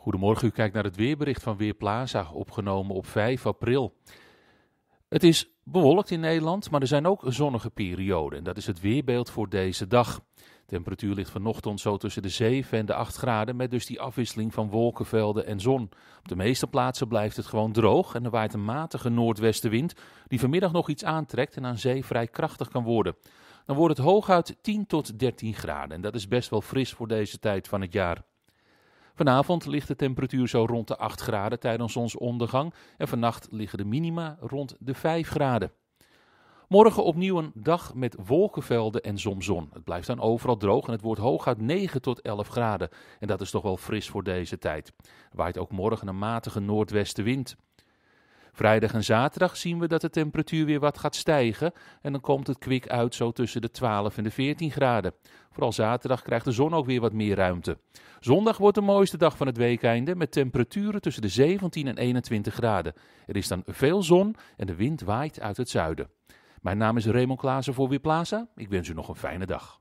Goedemorgen, u kijkt naar het weerbericht van Weerplaza, opgenomen op 5 april. Het is bewolkt in Nederland, maar er zijn ook zonnige perioden. En dat is het weerbeeld voor deze dag. De temperatuur ligt vanochtend zo tussen de 7 en de 8 graden, met dus die afwisseling van wolkenvelden en zon. Op de meeste plaatsen blijft het gewoon droog en er waait een matige noordwestenwind, die vanmiddag nog iets aantrekt en aan zee vrij krachtig kan worden. Dan wordt het hooguit 10 tot 13 graden en dat is best wel fris voor deze tijd van het jaar. Vanavond ligt de temperatuur zo rond de 8 graden tijdens zonsondergang en vannacht liggen de minima rond de 5 graden. Morgen opnieuw een dag met wolkenvelden en soms zon. Het blijft dan overal droog en het wordt uit 9 tot 11 graden. En dat is toch wel fris voor deze tijd. waait ook morgen een matige noordwestenwind. Vrijdag en zaterdag zien we dat de temperatuur weer wat gaat stijgen. En dan komt het kwik uit zo tussen de 12 en de 14 graden. Vooral zaterdag krijgt de zon ook weer wat meer ruimte. Zondag wordt de mooiste dag van het weekeinde met temperaturen tussen de 17 en 21 graden. Er is dan veel zon en de wind waait uit het zuiden. Mijn naam is Raymond Klaassen voor Weerplaza. Ik wens u nog een fijne dag.